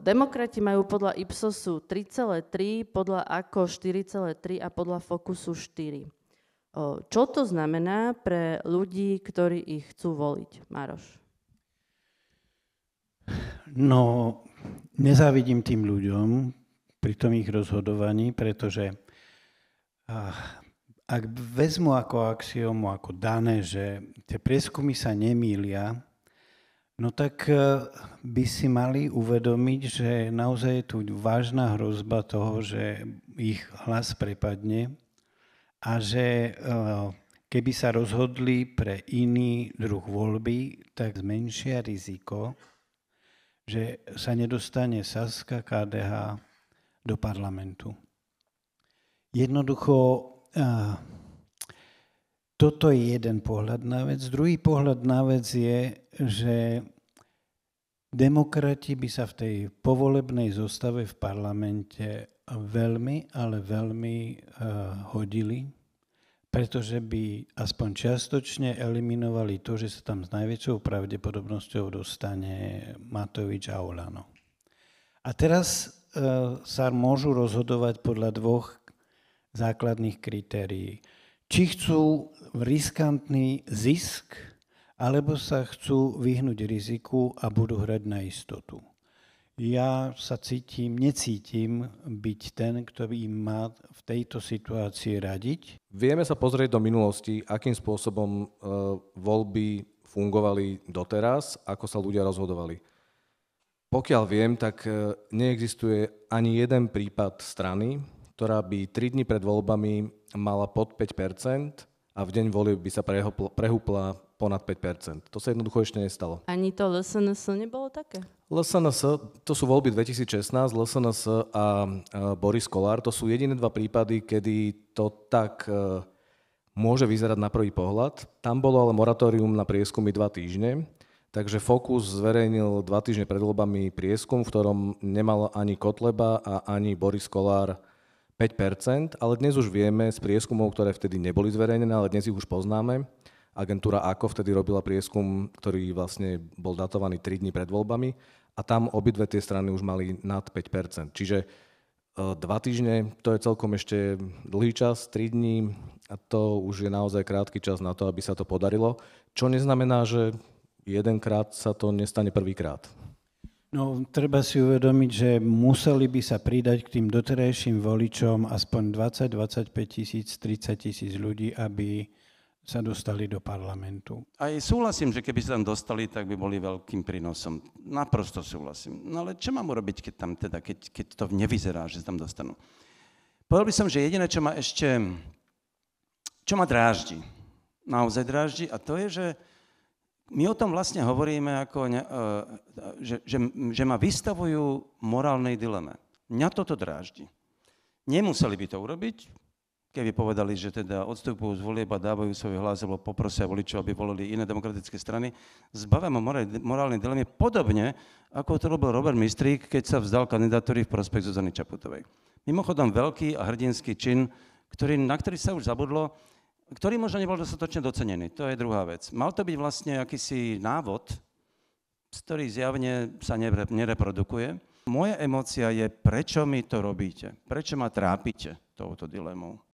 Demokrati majú podľa Ipsosu 3,3, podľa AKO 4,3 a podľa Fokusu 4. O, čo to znamená pre ľudí, ktorí ich chcú voliť? Maroš. No, nezávidím tým ľuďom pri tom ich rozhodovaní, pretože ach, ak vezmu ako axiomu, ako dané, že tie prieskumy sa nemýlia, No tak e, by si mali uvedomiť, že naozaj je tu vážna hrozba toho, že ich hlas prepadne a že e, keby sa rozhodli pre iný druh voľby, tak zmenšia riziko, že sa nedostane Saska KDH do parlamentu. Jednoducho e, toto je jeden pohľad na vec. Druhý pohľad na vec je, že demokrati by sa v tej povolebnej zostave v parlamente veľmi, ale veľmi uh, hodili, pretože by aspoň čiastočne eliminovali to, že sa tam s najväčšou pravdepodobnosťou dostane Matovič a Olano. A teraz uh, sa môžu rozhodovať podľa dvoch základných kritérií či chcú riskantný zisk, alebo sa chcú vyhnúť riziku a budú hrať na istotu. Ja sa cítim, necítim byť ten, kto im má v tejto situácii radiť. Vieme sa pozrieť do minulosti, akým spôsobom e, voľby fungovali doteraz, ako sa ľudia rozhodovali. Pokiaľ viem, tak e, neexistuje ani jeden prípad strany, ktorá by 3 dní pred voľbami mala pod 5 a v deň volieb by sa prehúpla ponad 5 To sa jednoducho ešte nestalo. Ani to LSNS nebolo také? LSNS, to sú voľby 2016, LSNS a Boris Kolár, to sú jediné dva prípady, kedy to tak e, môže vyzerať na prvý pohľad. Tam bolo ale moratórium na prieskumy dva týždne, takže Focus zverejnil dva týždne pred voľbami prieskum, v ktorom nemal ani Kotleba a ani Boris Kolár 5 ale dnes už vieme z prieskumov, ktoré vtedy neboli zverejnené, ale dnes ich už poznáme. Agentúra AKO vtedy robila prieskum, ktorý vlastne bol datovaný 3 dní pred voľbami a tam obidve tie strany už mali nad 5 Čiže e, dva týždne, to je celkom ešte dlhý čas, 3 dní a to už je naozaj krátky čas na to, aby sa to podarilo, čo neznamená, že jedenkrát sa to nestane prvýkrát. No, treba si uvedomiť, že museli by sa pridať k tým doterajším voličom aspoň 20-25 tisíc, 30 tisíc ľudí, aby sa dostali do parlamentu. Aj súhlasím, že keby sa tam dostali, tak by boli veľkým prínosom. Naprosto súhlasím. No ale čo mám urobiť, keď tam teda, keď, keď to nevyzerá, že sa tam dostanú? Povedal by som, že jediné, čo ma ešte, čo ma dráždi, naozaj dráždi, a to je, že my o tom vlastne hovoríme, ako ne, e, že, že, že ma vystavujú morálnej dileme. Mňa toto dráždi. Nemuseli by to urobiť, keby povedali, že teda odstupujú z volieba, dávajú svoj hlas, alebo poprosia voličov, aby volili iné demokratické strany. Zbavia ma morálnej dileme podobne, ako to robil Robert Mistrík, keď sa vzdal kandidatúry v prospech Zuzany Čaputovej. Mimochodom veľký a hrdinský čin, ktorý, na ktorý sa už zabudlo, ktorý možno nebol dostatočne docenený. To je druhá vec. Mal to byť vlastne akýsi návod, ktorý zjavne sa nereprodukuje. Moja emócia je, prečo mi to robíte? Prečo ma trápite touto dilemou?